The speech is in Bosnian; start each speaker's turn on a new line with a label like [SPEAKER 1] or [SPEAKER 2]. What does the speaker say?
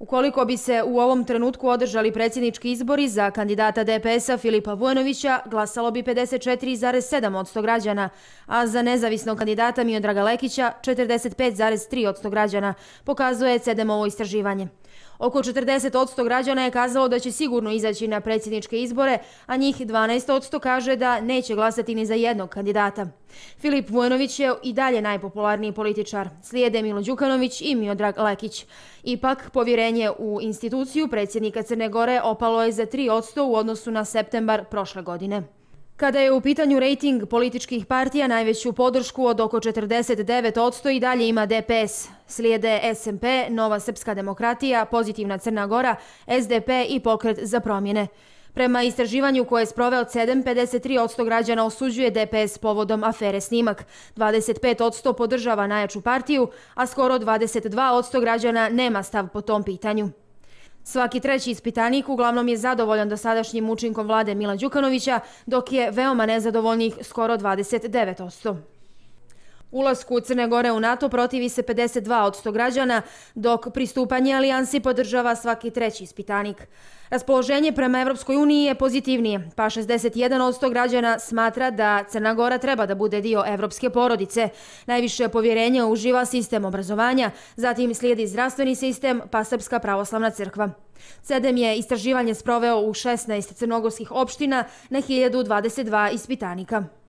[SPEAKER 1] Ukoliko bi se u ovom trenutku održali predsjednički izbori za kandidata DPS-a Filipa Vojnovića, glasalo bi 54,7 od 100 građana, a za nezavisnog kandidata Miodraga Lekića 45,3 od 100 građana, pokazuje CEDEM-ovo istraživanje. Oko 40 od 100 građana je kazalo da će sigurno izaći na predsjedničke izbore, a njih 12 od 100 kaže da neće glasati ni za jednog kandidata. Filip Vojnović je i dalje najpopularniji političar. Slijede Milo Đukanović i Miodrag Lekić. Ipak, povjerenje u instituciju predsjednika Crne Gore opalo je za 3% u odnosu na septembar prošle godine. Kada je u pitanju rejting političkih partija, najveću podršku od oko 49% i dalje ima DPS. Slijede SMP, Nova Srpska demokratija, Pozitivna Crna Gora, SDP i Pokret za promjene. Prema istraživanju koje je sproveo CEDEM, 53% građana osuđuje DPS povodom afere snimak, 25% podržava najjaču partiju, a skoro 22% građana nema stav po tom pitanju. Svaki treći ispitanik uglavnom je zadovoljan dosadašnjim učinkom vlade Mila Đukanovića, dok je veoma nezadovoljnih skoro 29%. Ulasku Crne Gore u NATO protivi se 52 od 100 građana, dok pristupanje alijansi podržava svaki treći ispitanik. Raspoloženje prema Evropskoj uniji je pozitivnije, pa 61 od 100 građana smatra da Crna Gora treba da bude dio evropske porodice. Najviše povjerenje uživa sistem obrazovanja, zatim slijedi zdravstveni sistem, pa Srpska pravoslavna crkva. CEDEM je istraživanje sproveo u 16 crnogorskih opština na 1022 ispitanika.